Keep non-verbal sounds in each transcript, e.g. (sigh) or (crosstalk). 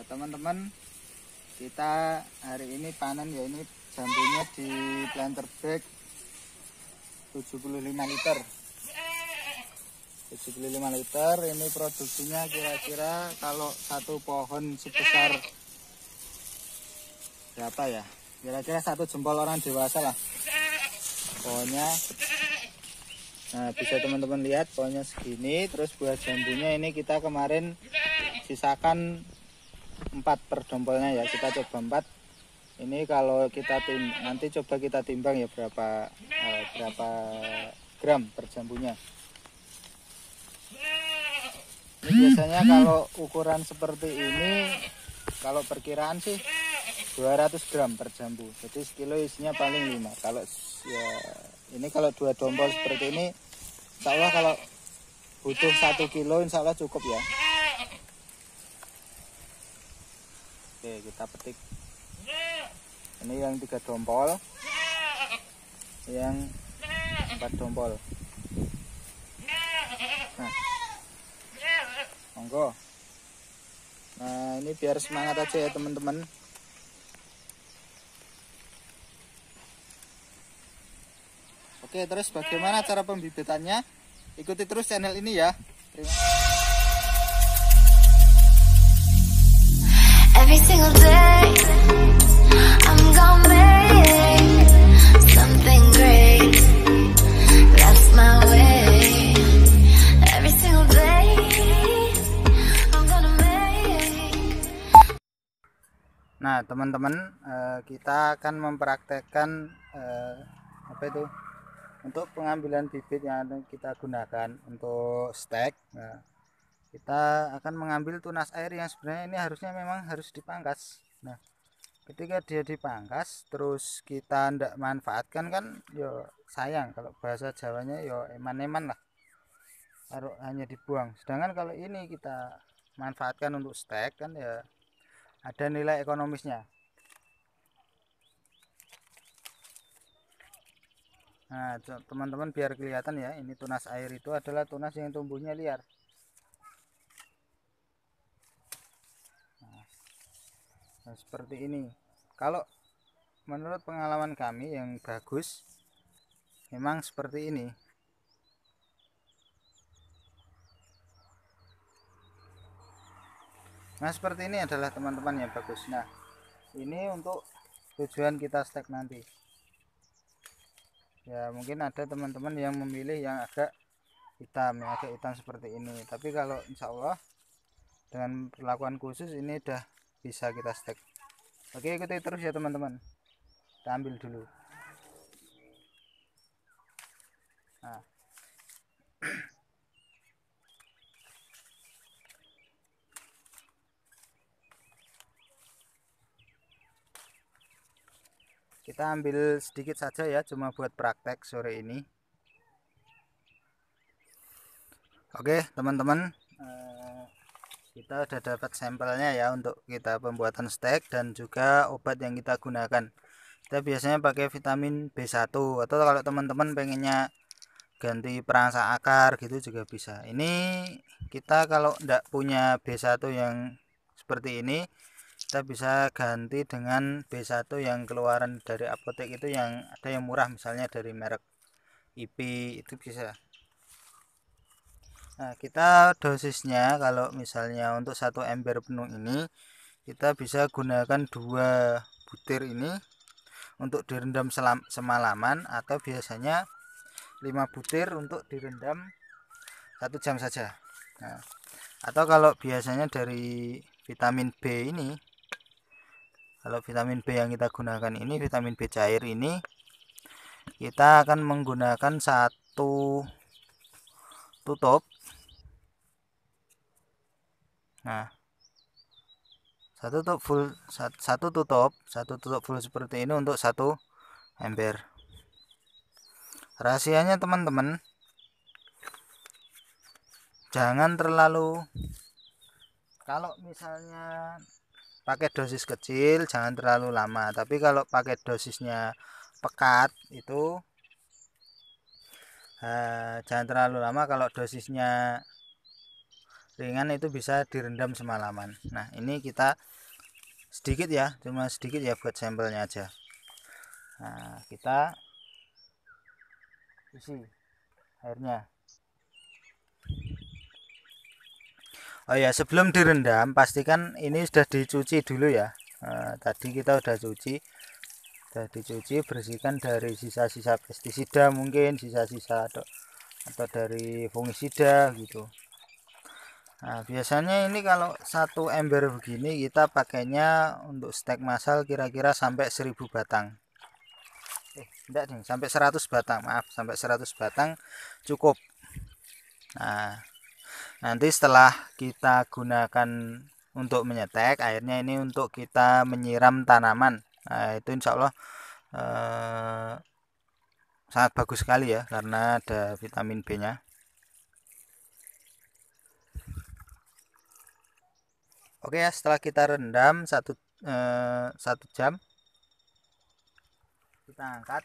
Eh, teman-teman kita hari ini panen ya ini jambunya di planter bag 75 liter 75 liter ini produksinya kira-kira kalau satu pohon sebesar berapa ya kira-kira satu jempol orang dewasa lah pohonnya nah bisa teman-teman lihat pohonnya segini terus buah jambunya ini kita kemarin sisakan empat per dompolnya ya kita coba empat ini kalau kita tim nanti coba kita timbang ya berapa uh, berapa gram per jambunya ini biasanya kalau ukuran seperti ini kalau perkiraan sih 200 gram per jambu jadi sekilo isinya paling lima kalau ya ini kalau dua dompol seperti ini insya Allah kalau butuh satu kilo insya Allah cukup ya Oke, kita petik. Ini yang tiga dompol. Yang empat dompol. Nah. Monggo. Nah, ini biar semangat aja ya, teman-teman. Oke, terus bagaimana cara pembibitannya? Ikuti terus channel ini ya. Terima kasih. Nah, teman-teman, eh, kita akan mempraktekkan eh, apa itu? Untuk pengambilan bibit yang kita gunakan untuk stek. Nah, kita akan mengambil tunas air yang sebenarnya ini harusnya memang harus dipangkas nah ketika dia dipangkas terus kita tidak manfaatkan kan yo sayang kalau bahasa Jawanya yo eman-eman lah harus hanya dibuang sedangkan kalau ini kita manfaatkan untuk stek kan ya ada nilai ekonomisnya nah teman-teman biar kelihatan ya ini tunas air itu adalah tunas yang tumbuhnya liar nah, seperti ini kalau menurut pengalaman kami yang bagus memang seperti ini nah seperti ini adalah teman-teman yang bagus nah ini untuk tujuan kita stek nanti ya mungkin ada teman-teman yang memilih yang agak hitam ya agak hitam seperti ini tapi kalau insya Allah dengan perlakuan khusus ini udah bisa kita stek oke ikuti terus ya teman-teman kita ambil dulu nah (clears throat) kita ambil sedikit saja ya cuma buat praktek sore ini oke teman-teman kita sudah dapat sampelnya ya untuk kita pembuatan stek dan juga obat yang kita gunakan kita biasanya pakai vitamin B1 atau kalau teman-teman pengennya ganti perangsang akar gitu juga bisa ini kita kalau tidak punya B1 yang seperti ini kita bisa ganti dengan B1 yang keluaran dari apotek itu yang ada yang murah misalnya dari merek IP itu bisa Nah, kita dosisnya kalau misalnya untuk satu ember penuh ini kita bisa gunakan dua butir ini untuk direndam selam, semalaman atau biasanya 5 butir untuk direndam satu jam saja. Nah, atau kalau biasanya dari vitamin B ini kalau vitamin B yang kita gunakan ini vitamin B cair ini kita akan menggunakan satu tutup Nah, satu tutup full satu tutup satu tutup full seperti ini untuk satu ember. Rahasianya teman-teman, jangan terlalu kalau misalnya pakai dosis kecil jangan terlalu lama tapi kalau pakai dosisnya pekat itu Uh, jangan terlalu lama kalau dosisnya ringan itu bisa direndam semalaman nah ini kita sedikit ya cuma sedikit ya buat sampelnya aja nah kita isi airnya oh ya sebelum direndam pastikan ini sudah dicuci dulu ya nah, tadi kita sudah cuci sudah dicuci bersihkan dari sisa-sisa pestisida mungkin sisa-sisa atau, atau dari fungisida gitu Nah, biasanya ini kalau satu ember begini kita pakainya untuk stek masal kira-kira sampai 1000 batang. Eh, enggak nih, sampai 100 batang, maaf, sampai 100 batang cukup. Nah, nanti setelah kita gunakan untuk menyetek, airnya ini untuk kita menyiram tanaman. Nah, itu insya Allah eh, sangat bagus sekali ya karena ada vitamin B-nya. oke ya setelah kita rendam satu eh, satu jam kita angkat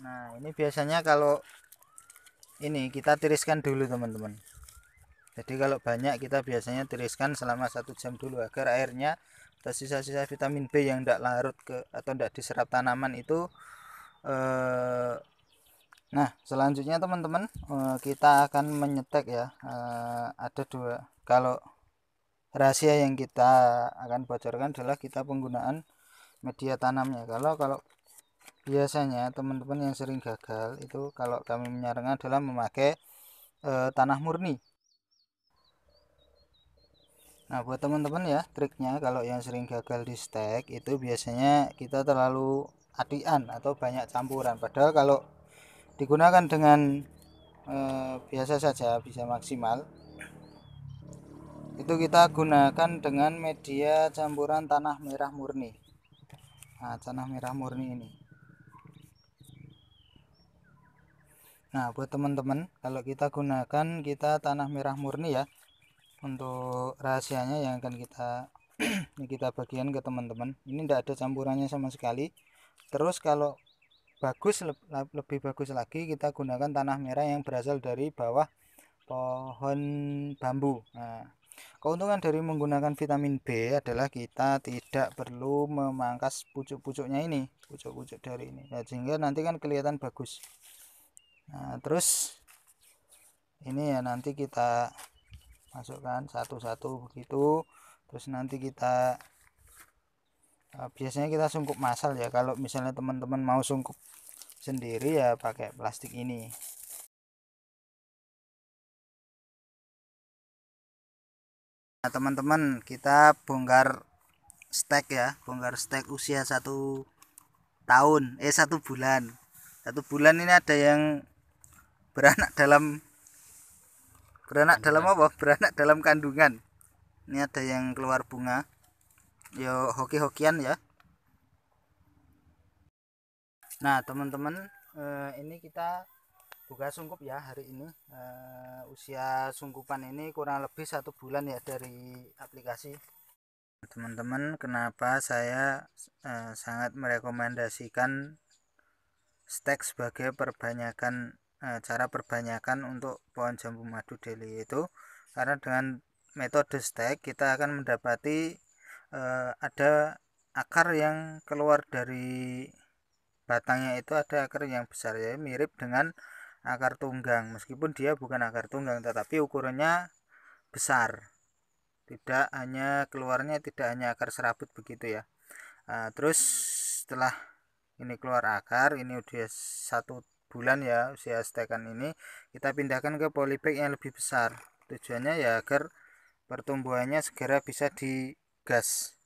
nah ini biasanya kalau ini kita tiriskan dulu teman-teman jadi kalau banyak kita biasanya tiriskan selama satu jam dulu agar airnya atau sisa-sisa vitamin B yang tidak larut ke atau tidak diserap tanaman itu eh, nah selanjutnya teman-teman eh, kita akan menyetek ya eh, ada dua kalau rahasia yang kita akan bocorkan adalah kita penggunaan media tanamnya kalau kalau biasanya teman-teman yang sering gagal itu kalau kami menyarankan adalah memakai e, tanah murni nah buat teman-teman ya triknya kalau yang sering gagal di stek itu biasanya kita terlalu adian atau banyak campuran padahal kalau digunakan dengan e, biasa saja bisa maksimal itu kita gunakan dengan media campuran tanah merah murni nah tanah merah murni ini nah buat teman-teman kalau kita gunakan kita tanah merah murni ya untuk rahasianya yang akan kita (clears throat) ini kita bagian ke teman-teman ini tidak ada campurannya sama sekali terus kalau bagus lebih bagus lagi kita gunakan tanah merah yang berasal dari bawah pohon bambu nah, Keuntungan dari menggunakan vitamin B adalah kita tidak perlu memangkas pucuk-pucuknya ini, pucuk-pucuk dari ini. Nah, sehingga nanti kan kelihatan bagus. Nah, terus ini ya nanti kita masukkan satu-satu begitu. Terus nanti kita eh, biasanya kita sungkup masal ya kalau misalnya teman-teman mau sungkup sendiri ya pakai plastik ini nah teman-teman kita bongkar stek ya bongkar stek usia satu tahun eh satu bulan satu bulan ini ada yang beranak dalam beranak dalam apa beranak dalam kandungan ini ada yang keluar bunga yo hoki-hokian ya nah teman-teman eh, ini kita buka sungkup ya hari ini uh, usia sungkupan ini kurang lebih satu bulan ya dari aplikasi teman-teman kenapa saya uh, sangat merekomendasikan stek sebagai perbanyakan uh, cara perbanyakan untuk pohon jambu madu deli itu karena dengan metode stek kita akan mendapati uh, ada akar yang keluar dari batangnya itu ada akar yang besar ya mirip dengan akar tunggang meskipun dia bukan akar tunggang tetapi ukurannya besar tidak hanya keluarnya tidak hanya akar serabut begitu ya uh, terus setelah ini keluar akar ini udah satu bulan ya usia stekan ini kita pindahkan ke polybag yang lebih besar tujuannya ya agar pertumbuhannya segera bisa digas